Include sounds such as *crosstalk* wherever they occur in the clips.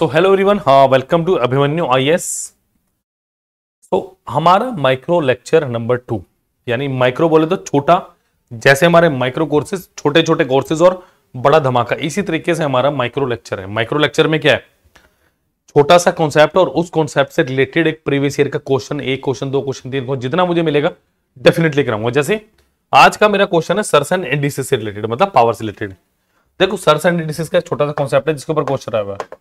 सो hello everyone हाँ welcome to Abhimanyu IAS so हमारा micro lecture number two यानी micro बोले तो छोटा जैसे हमारे माइक्रो कोर्सेज छोटे छोटे कोर्सेज और बड़ा धमाका इसी तरीके से हमारा माइक्रो लेक्चर है माइक्रो लेक्चर में क्या है छोटा सा कॉन्सेप्ट और उस कॉन्सेप्ट से रिलेटेड एक प्रीवियस ईयर का क्वेश्चन एक क्वेश्चन दो क्वेश्चन तीन क्वेश्चन जितना मुझे मिलेगा डेफिनेटली कराऊंगा जैसे आज का मेरा क्वेश्चन है सर्स एंड एंडिस से रिलेटेड मतलब पावर से रिलेटेड देखो सर्स एंड एंडिस का छोटा सा कॉन्सेप्ट है जिसके ऊपर क्वेश्चन आया हुआ है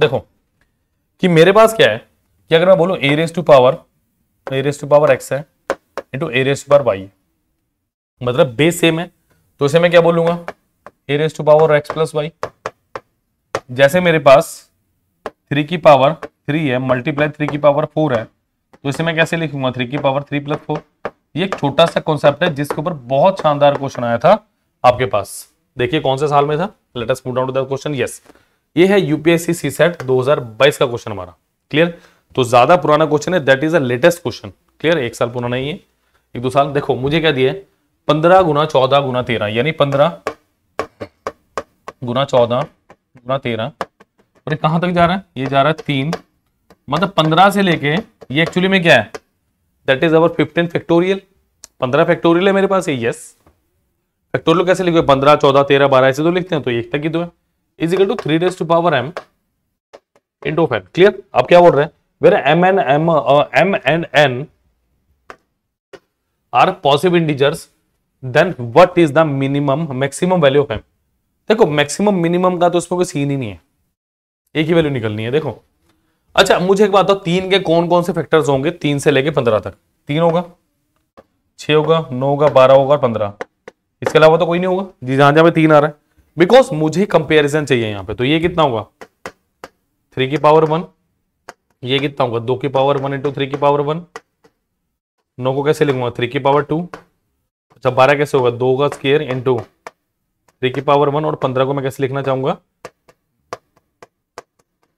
देखो कि मेरे पास क्या है कि अगर मैं बोलू a raise to power a raise to power x है into a raise to power y मतलब बेस सेम है तो इसे मैं क्या बोलूंगा a raise to power x plus y जैसे मेरे पास थ्री की पावर थ्री है मल्टीप्लाई थ्री की पावर फोर है तो इसे मैं कैसे लिखूंगा थ्री की पावर थ्री प्लस फोर ये एक छोटा सा कॉन्सेप्ट है जिसके ऊपर बहुत शानदार क्वेश्चन आया था आपके पास देखिए कौन से साल में था latest move down to the question yes ये है यूपीएससी सी सेट दो का क्वेश्चन हमारा क्लियर तो ज्यादा पुराना क्वेश्चन है that is a latest question clear एक साल पुराना ही है एक दो साल देखो मुझे क्या दिया है पंद्रह गुना चौदह गुना तेरह यानी पंद्रह गुना चौदह गुना तेरह और ये कहां तक जा रहा है ये जा रहा है तीन मतलब पंद्रह से लेके ये एक्चुअली में क्या है that is our fifteen factorial पंद्रह फैक्टोरियल है मेरे पास ये यस फैक्टोरियल कैसे लिखो पंद्रह चौदह तेरह बारह ऐसे तो लिखते हैं तो एक तक ही दो है is equal to three raise to power M into N clear आप क्या बोल रहे हैं where M N M M N N are possible integers then what is the minimum maximum value of M देखो maximum minimum का तो उसमें कोई सीन ही नहीं है एक ही वैल्यू निकलनी है देखो अच्छा मुझे एक बात बताओ तीन के कौन कौन से फैक्टर्स होंगे तीन से लेके पंद्रह तक तीन होगा छह होगा नौ होगा बारह होगा पंद्रह इसके अलावा तो कोई नहीं होगा जी जहां जहां तीन आ रहा है बिकॉज मुझे कंपेरिजन चाहिए यहां पे तो ये कितना होगा थ्री की पावर वन ये कितना होगा दो की पावर वन इंटू थ्री की पावर वन नौ को कैसे लिखूंगा थ्री की पावर टू अच्छा बारह कैसे होगा दो का स्केयर इंटू थ्री की पावर वन और पंद्रह को मैं कैसे लिखना चाहूंगा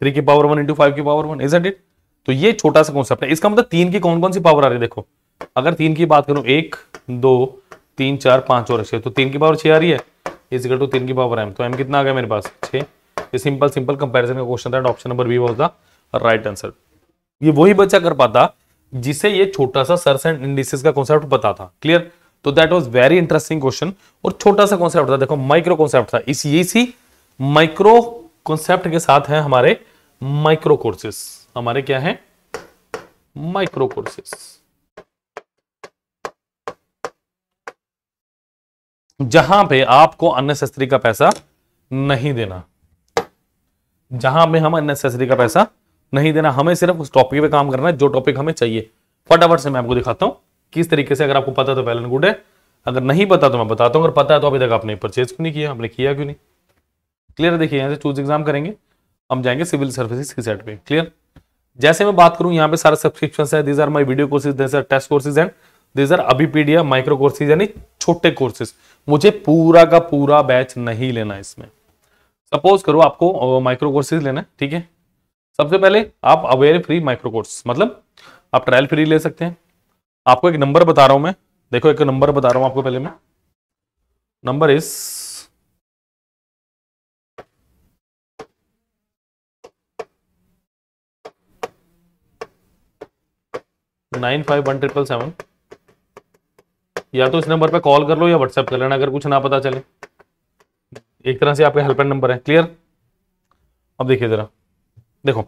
थ्री की पावर वन इंटू फाइव की पावर वन इज इट तो ये छोटा सा कॉन्सेप्ट है इसका मतलब तीन की कौन कौन सी पावर आ रही है देखो अगर तीन की बात करूं एक दो तीन चार पांच और छह तो तीन की पावर छह आ रही है इजिकल टू तीन की पावर एम तो एम कितना आ गया मेरे पास छः ये सिंपल सिंपल कंपैरिजन का क्वेश्चन था option number B was the right answer ये वही बच्चा कर पाता जिसे ये छोटा सा सर्स एंड इंडिसेस का कॉन्सेप्ट पता था क्लियर तो that was very interesting question और छोटा सा कॉन्सेप्ट था देखो माइक्रो कॉन्सेप्ट था इस ये सी माइक्रो कॉन्सेप्ट के साथ है हमारे माइक्रो कोर्सेस हमारे क्या है माइक्रो कोर्सेस जहां पे आपको अननेसेसरी का पैसा नहीं देना जहां पे हम अननेसेसरी का पैसा नहीं देना हमें सिर्फ उस टॉपिक पे काम करना है जो टॉपिक हमें चाहिए फटाफट से मैं आपको दिखाता हूं किस तरीके से अगर आपको पता तो वेल एंड गुड है अगर नहीं पता तो मैं बताता हूं अगर पता है तो अभी तक आपने परचेज क्यों नहीं किया आपने किया क्यों नहीं क्लियर देखिए यहां से चूज एग्जाम करेंगे हम जाएंगे सिविल सर्विसेज की सेट पे क्लियर जैसे मैं बात करूं यहाँ पे सारे सब्सक्रिप्शन है these are my video courses test courses and this are Abhipedia micro courses यानी छोटे कोर्सेज मुझे पूरा का पूरा बैच नहीं लेना इसमें सपोज करो आपको माइक्रो कोर्सेज लेना है ठीक है सबसे पहले आप अवेयर फ्री माइक्रो कोर्स मतलब आप ट्रायल फ्री ले सकते हैं आपको एक नंबर बता रहा हूं मैं देखो एक नंबर बता रहा हूं आपको पहले मैं number is nine five one triple seven या तो इस नंबर पर कॉल कर लो या व्हाट्सएप कर लेना अगर कुछ ना पता चले एक तरह से आपका हेल्पलाइन नंबर है क्लियर अब देखिए जरा देखो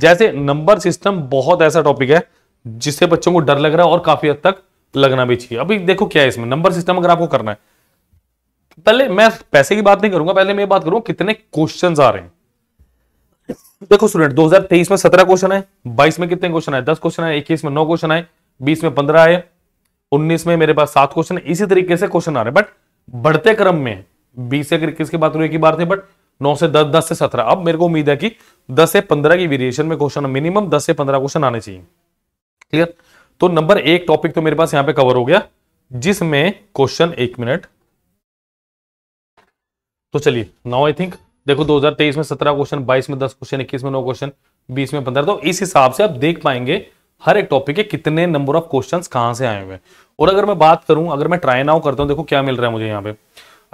जैसे नंबर सिस्टम बहुत ऐसा टॉपिक है जिससे बच्चों को डर लग रहा है और काफी हद तक लगना भी चाहिए अभी देखो क्या है इसमें नंबर सिस्टम अगर आपको करना है पहले मैं पैसे की बात नहीं करूंगा पहले मैं बात करूंगा कितने क्वेश्चन आ रहे हैं देखो स्टूडेंट 2023 में 17 क्वेश्चन है 22 में कितने क्वेश्चन आए 10 क्वेश्चन आए 21 में 9 क्वेश्चन आए 20 में 15 आए उन्नीस में मेरे पास सात क्वेश्चन है इसी तरीके से क्वेश्चन आ रहे हैं बट बढ़ते क्रम में बीस से इक्कीस की बात तो हुई की बार थे बट नौ से दस दस से सत्रह अब मेरे को उम्मीद है कि दस से पंद्रह की वेरिएशन में क्वेश्चन मिनिमम दस से पंद्रह क्वेश्चन आने चाहिए क्लियर तो नंबर एक टॉपिक तो मेरे पास यहां पर कवर हो गया जिसमें क्वेश्चन एक मिनट तो चलिए नाउ आई थिंक देखो 2023 में 17 क्वेश्चन 22 में 10 क्वेश्चन 21 में 9 क्वेश्चन 20 में 15 तो इस हिसाब से आप देख पाएंगे हर एक टॉपिक के कितने नंबर ऑफ क्वेश्चन कहाँ से आए हुए हैं और अगर मैं बात करूँ अगर मैं ट्राई नाउ करता हूँ देखो क्या मिल रहा है मुझे यहाँ पे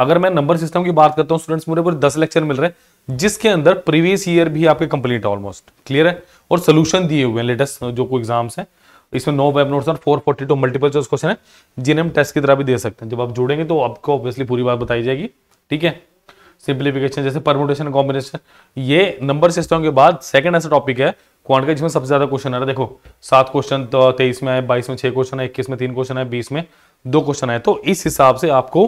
अगर मैं नंबर सिस्टम की बात करता हूँ स्टूडेंट्स मुझे पूरे दस लेक्चर मिल रहे हैं जिसके अंदर प्रीवियस ईयर भी आपके कंप्लीट ऑलमोस्ट क्लियर है और सोल्यूशन दिए हुए हैं लेटेस्ट जो कोई एग्जाम्स हैं इसमें नो वेब नोट्स और four forty two multiple choice question है जिन्हें हम टेस्ट की तरह भी दे सकते हैं जब आप जुड़ेंगे तो आपको ऑब्वियसली पूरी बात बताई जाएगी ठीक है सिंप्लीफिकेशन जैसे परमोटेशन कॉम्बिनेशन ये नंबर सिस्टम के बाद सेकंड ऐसा टॉपिक है क्वांट का जिसमें सबसे ज्यादा क्वेश्चन आ रहा है देखो सात क्वेश्चन तो तेईस में आए बाईस में छह क्वेश्चन है इक्कीस में तीन क्वेश्चन है बीस में दो क्वेश्चन आए तो इस हिसाब से आपको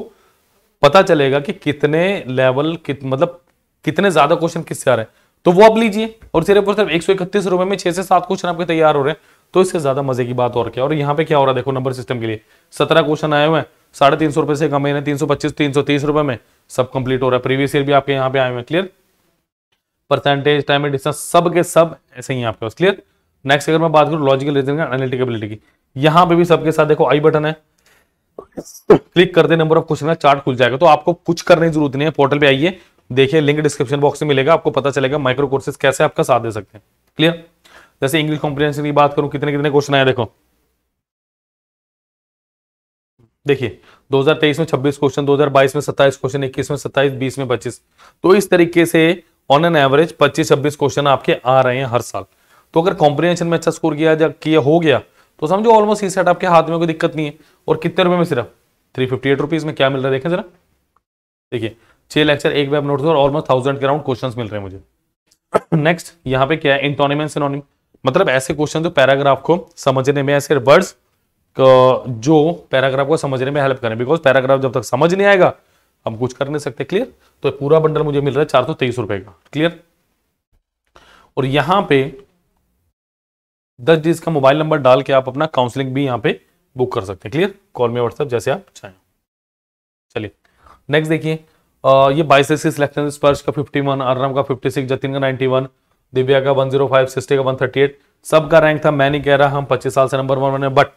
पता चलेगा कि कितने लेवल कित, मतलब कितने ज्यादा क्वेश्चन किससे आ रहे हैं तो वो आप लीजिए और सिर्फ और सिर्फ एक सौ इकतीस रुपए में छह से सात क्वेश्चन आपके तैयार हो रहे हैं तो इससे ज्यादा मजे की बात और क्या और यहाँ पे क्या हो रहा है देखो नंबर सिस्टम के लिए सत्रह क्वेश्चन आए हुए हैं साढ़े तीन सौ रुपए से कम है तीन सौ पच्चीस तीन सौ तीस रुपए में सब कंप्लीट हो रहा है प्रीवियस ईयर भी आपके यहाँ पे आए हुए clear percentage time and distance सब के सब ऐसे ही आपके पास क्लियर नेक्स्ट अगर मैं बात करूँ लॉजिकल रीजन का एनालिटिकबिलिटी की यहाँ पे भी सबके साथ देखो आई बटन है क्लिक कर दे नंबर ऑफ क्वेश्चन का चार्ट खुल जाएगा तो आपको कुछ करने की जरूरत नहीं है पोर्टल पे आइए देखिए लिंक डिस्क्रिप्शन बॉक्स में मिलेगा आपको पता चलेगा माइक्रो कोर्सेस कैसे आपका साथ दे सकते हैं क्लियर जैसे इंग्लिश कॉम्प्रीहेंशन की बात करूं कितने कितने क्वेश्चन आए देखो देखिए 2023 में 26 क्वेश्चन 2022 में 27 क्वेश्चन 21 में 27 20 में 25 तो इस तरीके से ऑन एन एवरेज 25 26 क्वेश्चन आपके आ रहे हैं हर साल तो अगर कॉम्प्रिहेंशन में अच्छा स्कोर किया जा किया हो गया तो समझो ऑलमोस्ट ये सेट आपके हाथ में कोई दिक्कत नहीं है और कितने रुपए में सिर्फ थ्री फिफ्टी एट रुपीज में क्या मिल रहा है देखें जरा देखिए छह लेक्चर एक वेब नोट और ऑलमोस्ट थाउजेंड के अराउंड क्वेश्चन मिल रहे हैं मुझे नेक्स्ट *coughs* यहाँ पे क्या है इंटोनिमेंट सिनोनिम मतलब ऐसे क्वेश्चन जो पैराग्राफ को समझने में ऐसे वर्ड्स जो पैराग्राफ को समझने में हेल्प करें बिकॉज पैराग्राफ जब तक समझ नहीं आएगा हम कुछ कर नहीं सकते क्लियर तो पूरा बंडल मुझे मिल रहा है चार सौ तेईस रुपए का क्लियर और यहां पे दस डिज का मोबाइल नंबर डाल के आप अपना काउंसलिंग भी यहां पे बुक कर सकते हैं क्लियर कॉल में व्हाट्सएप जैसे आप चाहें चलिए नेक्स्ट देखिए ये बाईस से सिलेक्शन स्पर्श का वन अर्नम का सिक्स जतिन का वन दिव्या का फाइव सिस्टे का एट सबका रैंक था मैं नहीं कह रहा हम पच्चीस साल से नंबर वन बने बट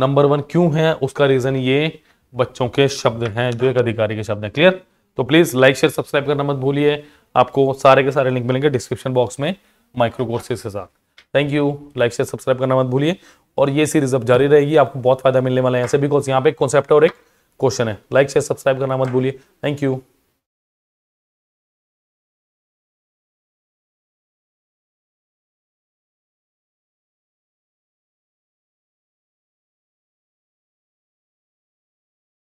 नंबर वन क्यों है उसका रीजन ये बच्चों के शब्द हैं जो एक अधिकारी के शब्द हैं क्लियर तो प्लीज लाइक शेयर सब्सक्राइब करना मत भूलिए आपको सारे के सारे लिंक मिलेंगे डिस्क्रिप्शन बॉक्स में माइक्रो कोर्सेज के साथ thank you like share subscribe करना मत भूलिए और ये सीरीज अब जारी रहेगी आपको बहुत फायदा मिलने वाला है ऐसे बिकॉज यहाँ पे एक कॉन्सेप्ट और एक क्वेश्चन है लाइक शेयर सब्सक्राइब करना मत भूलिए थैंक यू